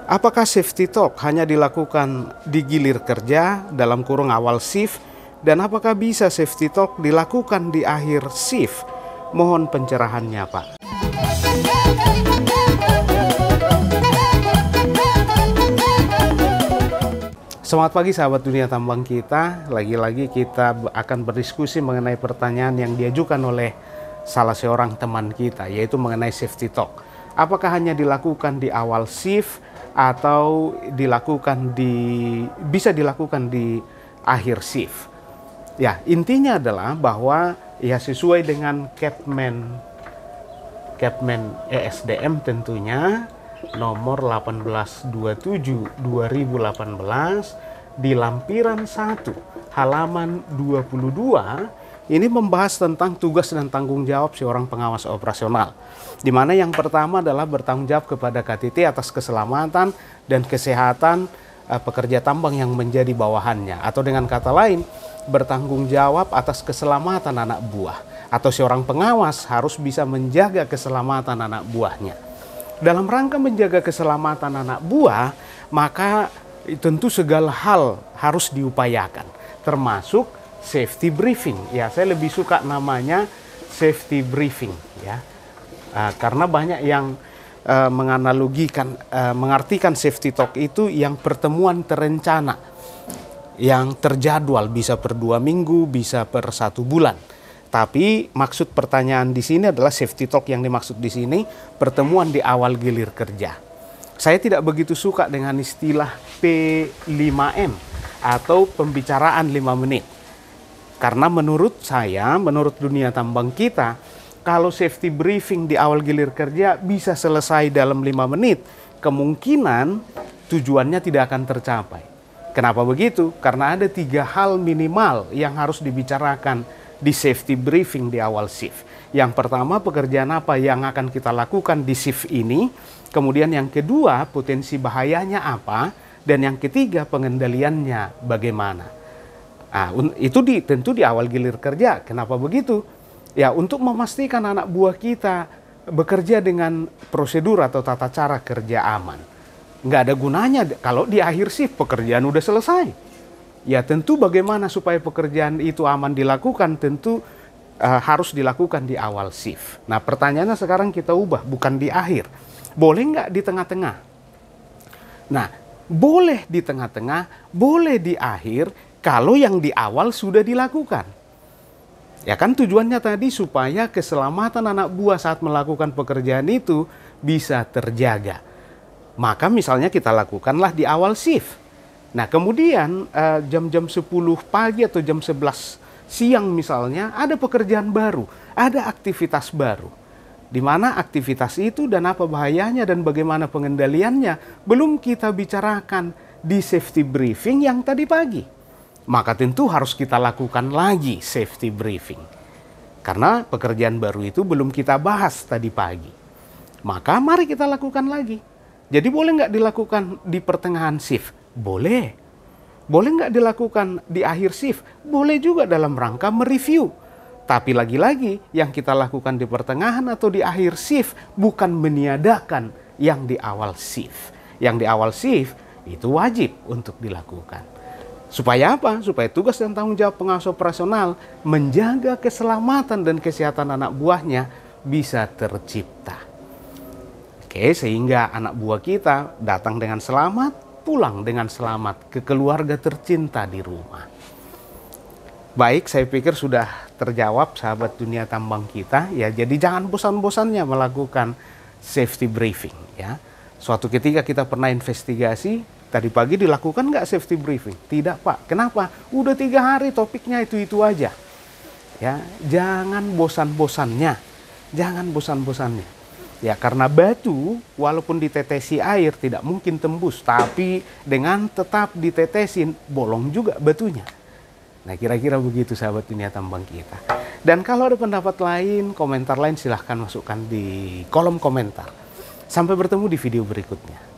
Apakah safety talk hanya dilakukan di gilir kerja dalam kurung awal shift dan apakah bisa safety talk dilakukan di akhir shift? Mohon pencerahannya, Pak. Selamat pagi sahabat dunia tambang kita. Lagi-lagi kita akan berdiskusi mengenai pertanyaan yang diajukan oleh salah seorang teman kita yaitu mengenai safety talk. Apakah hanya dilakukan di awal shift atau dilakukan di bisa dilakukan di akhir shift. Ya, intinya adalah bahwa ya sesuai dengan Capman Capman ESDM tentunya nomor 1827 2018 di lampiran 1 halaman 22 ini membahas tentang tugas dan tanggung jawab seorang pengawas operasional. Di mana yang pertama adalah bertanggung jawab kepada KTT atas keselamatan dan kesehatan eh, pekerja tambang yang menjadi bawahannya atau dengan kata lain bertanggung jawab atas keselamatan anak buah atau seorang pengawas harus bisa menjaga keselamatan anak buahnya. Dalam rangka menjaga keselamatan anak buah, maka tentu segala hal harus diupayakan termasuk safety briefing. Ya, saya lebih suka namanya safety briefing ya. Uh, karena banyak yang uh, menganalogikan uh, mengartikan safety talk itu yang pertemuan terencana yang terjadwal bisa per dua minggu, bisa per satu bulan. Tapi maksud pertanyaan di sini adalah safety talk yang dimaksud di sini pertemuan di awal gilir kerja. Saya tidak begitu suka dengan istilah P5M atau pembicaraan 5 menit karena menurut saya, menurut dunia tambang kita, kalau safety briefing di awal gilir kerja bisa selesai dalam lima menit, kemungkinan tujuannya tidak akan tercapai. Kenapa begitu? Karena ada tiga hal minimal yang harus dibicarakan di safety briefing di awal shift. Yang pertama, pekerjaan apa yang akan kita lakukan di shift ini. Kemudian yang kedua, potensi bahayanya apa. Dan yang ketiga, pengendaliannya bagaimana. Nah, itu di, tentu di awal gilir kerja. Kenapa begitu? Ya untuk memastikan anak buah kita bekerja dengan prosedur atau tata cara kerja aman. Nggak ada gunanya kalau di akhir shift pekerjaan udah selesai. Ya tentu bagaimana supaya pekerjaan itu aman dilakukan tentu uh, harus dilakukan di awal shift. Nah pertanyaannya sekarang kita ubah bukan di akhir. Boleh nggak di tengah-tengah? Nah boleh di tengah-tengah, boleh di akhir, kalau yang di awal sudah dilakukan. Ya kan tujuannya tadi supaya keselamatan anak buah saat melakukan pekerjaan itu bisa terjaga. Maka misalnya kita lakukanlah di awal shift. Nah kemudian eh, jam-jam 10 pagi atau jam 11 siang misalnya ada pekerjaan baru, ada aktivitas baru. Di mana aktivitas itu dan apa bahayanya dan bagaimana pengendaliannya belum kita bicarakan di safety briefing yang tadi pagi maka tentu harus kita lakukan lagi safety briefing. Karena pekerjaan baru itu belum kita bahas tadi pagi. Maka mari kita lakukan lagi. Jadi boleh nggak dilakukan di pertengahan shift? Boleh. Boleh nggak dilakukan di akhir shift? Boleh juga dalam rangka mereview. Tapi lagi-lagi yang kita lakukan di pertengahan atau di akhir shift bukan meniadakan yang di awal shift. Yang di awal shift itu wajib untuk dilakukan. Supaya apa? Supaya tugas dan tanggung jawab pengawas operasional menjaga keselamatan dan kesehatan anak buahnya bisa tercipta. Oke, sehingga anak buah kita datang dengan selamat, pulang dengan selamat ke keluarga tercinta di rumah. Baik, saya pikir sudah terjawab sahabat dunia tambang kita ya. Jadi jangan bosan-bosannya melakukan safety briefing ya. Suatu ketika kita pernah investigasi Tadi pagi dilakukan nggak safety briefing? Tidak Pak. Kenapa? Udah tiga hari topiknya itu-itu aja. Ya, jangan bosan-bosannya. Jangan bosan-bosannya. Ya karena batu walaupun ditetesi air tidak mungkin tembus. Tapi dengan tetap ditetesin bolong juga batunya. Nah kira-kira begitu sahabat dunia tambang kita. Dan kalau ada pendapat lain, komentar lain silahkan masukkan di kolom komentar. Sampai bertemu di video berikutnya.